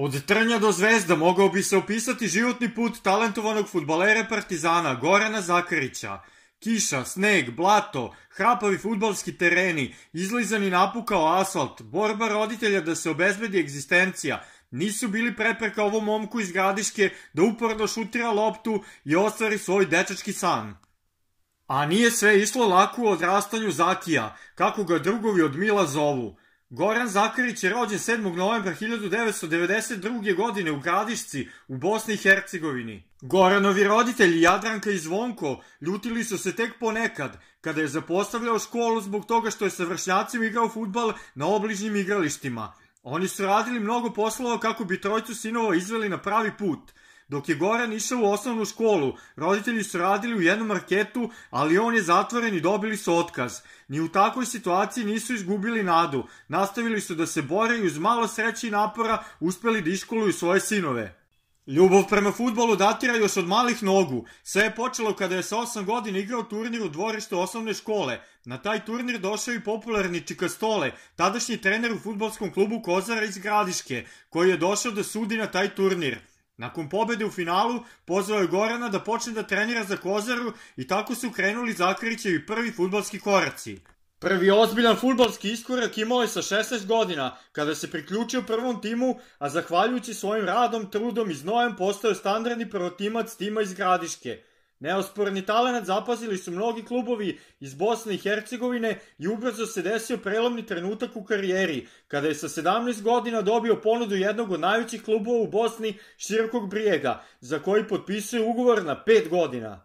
Od trnja do zvezda mogao bi se opisati životni put talentovanog futbalera Partizana Gorana Zakarića. Kiša, sneg, blato, hrapavi futbalski tereni, izlizani napukao asfalt, borba roditelja da se obezbedi egzistencija, nisu bili prepreka ovom momku iz Gradiške da uporno šutira loptu i ostvari svoj dečački san. A nije sve išlo lako u odrastanju Zakija, kako ga drugovi od Mila zovu – Goran Zakarić je rođen 7. novembra 1992. godine u Gradišci u Bosni i Hercegovini. Goranovi roditelji Jadranka i Zvonko ljutili su se tek ponekad, kada je zapostavljao školu zbog toga što je sa vršnjacima igrao futbal na obližnjim igralištima. Oni su radili mnogo poslova kako bi trojcu sinova izveli na pravi put – Dok je Goran išao u osnovnu školu, roditelji su radili u jednom marketu, ali on je zatvoren i dobili su otkaz. Ni u takvoj situaciji nisu izgubili nadu. Nastavili su da se bore i uz malo sreće i napora uspeli da iškoluju svoje sinove. Ljubav prema futbolu datira još od malih nogu. Sve je počelo kada je sa 8 godina igrao turnir u dvorištu osnovne škole. Na taj turnir došao i popularni Čikastole, tadašnji trener u futbolskom klubu Kozara iz Gradiške, koji je došao da sudi na taj turnir. Nakon pobede u finalu, pozvao je Gorana da počne da trenira za Kozaru i tako su krenuli Zakarićevi prvi futbalski koraci. Prvi ozbiljan futbalski iskorak imao je sa 16 godina, kada se priključio prvom timu, a zahvaljujući svojim radom, trudom i znojem postao je standardni prvotimac tima iz Gradiške – Neosporni talenat zapazili su mnogi klubovi iz Bosne i Hercegovine i ubrzo se desio prelomni trenutak u karijeri, kada je sa 17 godina dobio ponudu jednog od najvećih klubova u Bosni Širokog Brijega, za koji potpisuje ugovor na 5 godina.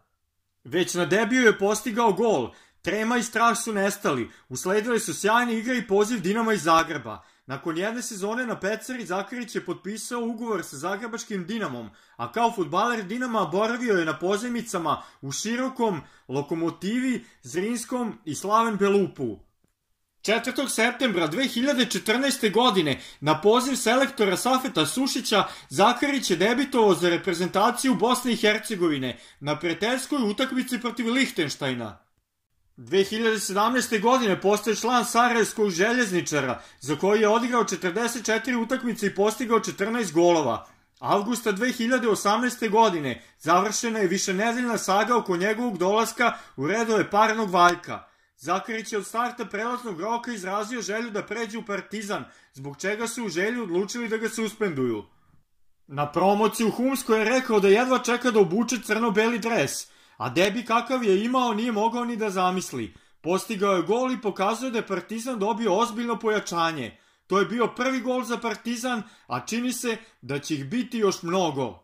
Već na debiju je postigao gol, trema i strah su nestali, usledile su sjajne igre i poziv Dinama iz Zagreba – Nakon jedne sezone na Pecari Zakarić je potpisao ugovor sa zagrebačkim Dinamom, a kao futbaler Dinama boravio je na pozemicama u Širokom, Lokomotivi, Zrinskom i Slaven Belupu. 4. septembra 2014. godine na poziv selektora Safeta Sušića Zakarić je debitovao za reprezentaciju Bosne i Hercegovine na prijateljskoj utakmici protiv Lihtenštajna. 2017. godine postaje član Sarajevskog željezničara, za koji je odigrao 44 utakmice i postigao 14 golova. Avgusta 2018. godine završena je višenedeljna saga oko njegovog dolaska u redove parnog valjka. Zakarić je od starta prelaznog roka izrazio želju da pređe u Partizan, zbog čega su u želju odlučili da ga suspenduju. Na promociju Humsko je rekao da jedva čeka da obuče crno-beli dres – A debi kakav je imao nije mogao ni da zamisli. Postigao je gol i pokazuje da je Partizan dobio ozbiljno pojačanje. To je bio prvi gol za Partizan, a čini se da će ih biti još mnogo.